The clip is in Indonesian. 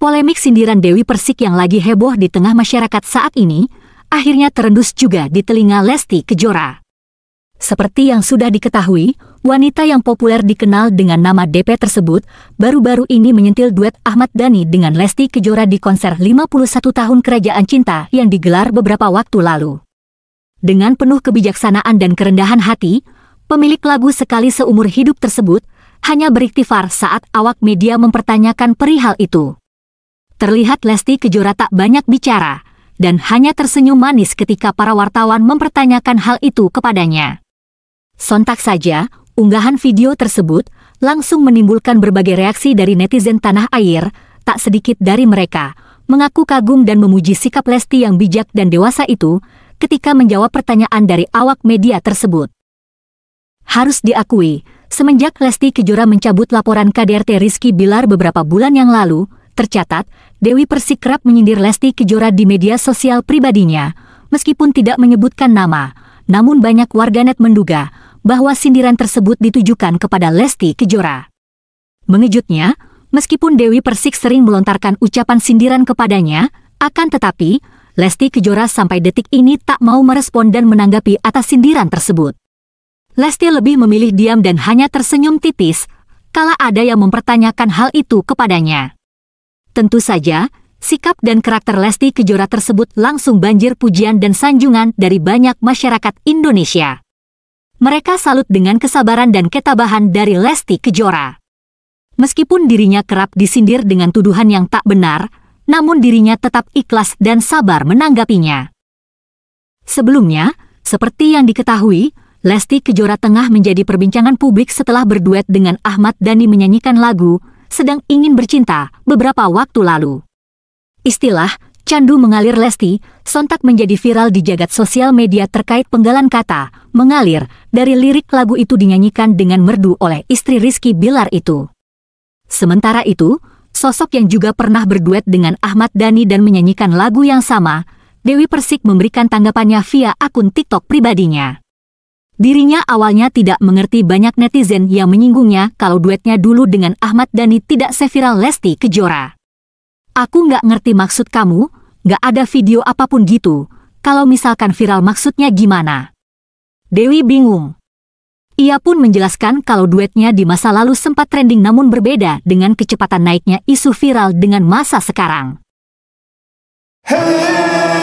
polemik sindiran Dewi Persik yang lagi heboh di tengah masyarakat saat ini, akhirnya terendus juga di telinga Lesti Kejora. Seperti yang sudah diketahui, wanita yang populer dikenal dengan nama DP tersebut baru-baru ini menyentil duet Ahmad Dhani dengan Lesti Kejora di konser 51 tahun Kerajaan Cinta yang digelar beberapa waktu lalu. Dengan penuh kebijaksanaan dan kerendahan hati, pemilik lagu sekali seumur hidup tersebut hanya beriktifar saat awak media mempertanyakan perihal itu terlihat Lesti Kejora tak banyak bicara dan hanya tersenyum manis ketika para wartawan mempertanyakan hal itu kepadanya. Sontak saja, unggahan video tersebut langsung menimbulkan berbagai reaksi dari netizen tanah air, tak sedikit dari mereka mengaku kagum dan memuji sikap Lesti yang bijak dan dewasa itu ketika menjawab pertanyaan dari awak media tersebut. Harus diakui, semenjak Lesti Kejora mencabut laporan KDRT Rizky Bilar beberapa bulan yang lalu, Tercatat, Dewi Persik kerap menyindir Lesti Kejora di media sosial pribadinya, meskipun tidak menyebutkan nama. Namun banyak warganet menduga bahwa sindiran tersebut ditujukan kepada Lesti Kejora. Mengejutnya, meskipun Dewi Persik sering melontarkan ucapan sindiran kepadanya, akan tetapi, Lesti Kejora sampai detik ini tak mau merespon dan menanggapi atas sindiran tersebut. Lesti lebih memilih diam dan hanya tersenyum tipis, kala ada yang mempertanyakan hal itu kepadanya. Tentu saja, sikap dan karakter Lesti Kejora tersebut langsung banjir pujian dan sanjungan dari banyak masyarakat Indonesia. Mereka salut dengan kesabaran dan ketabahan dari Lesti Kejora. Meskipun dirinya kerap disindir dengan tuduhan yang tak benar, namun dirinya tetap ikhlas dan sabar menanggapinya. Sebelumnya, seperti yang diketahui, Lesti Kejora tengah menjadi perbincangan publik setelah berduet dengan Ahmad Dhani menyanyikan lagu sedang ingin bercinta beberapa waktu lalu. Istilah candu mengalir Lesti sontak menjadi viral di jagat sosial media terkait penggalan kata mengalir dari lirik lagu itu dinyanyikan dengan merdu oleh istri Rizky Bilar itu. Sementara itu, sosok yang juga pernah berduet dengan Ahmad Dhani dan menyanyikan lagu yang sama, Dewi Persik memberikan tanggapannya via akun TikTok pribadinya. Dirinya awalnya tidak mengerti banyak netizen yang menyinggungnya kalau duetnya dulu dengan Ahmad Dhani tidak seviral Lesti Kejora. Aku nggak ngerti maksud kamu, nggak ada video apapun gitu, kalau misalkan viral maksudnya gimana? Dewi bingung. Ia pun menjelaskan kalau duetnya di masa lalu sempat trending namun berbeda dengan kecepatan naiknya isu viral dengan masa sekarang. Hey!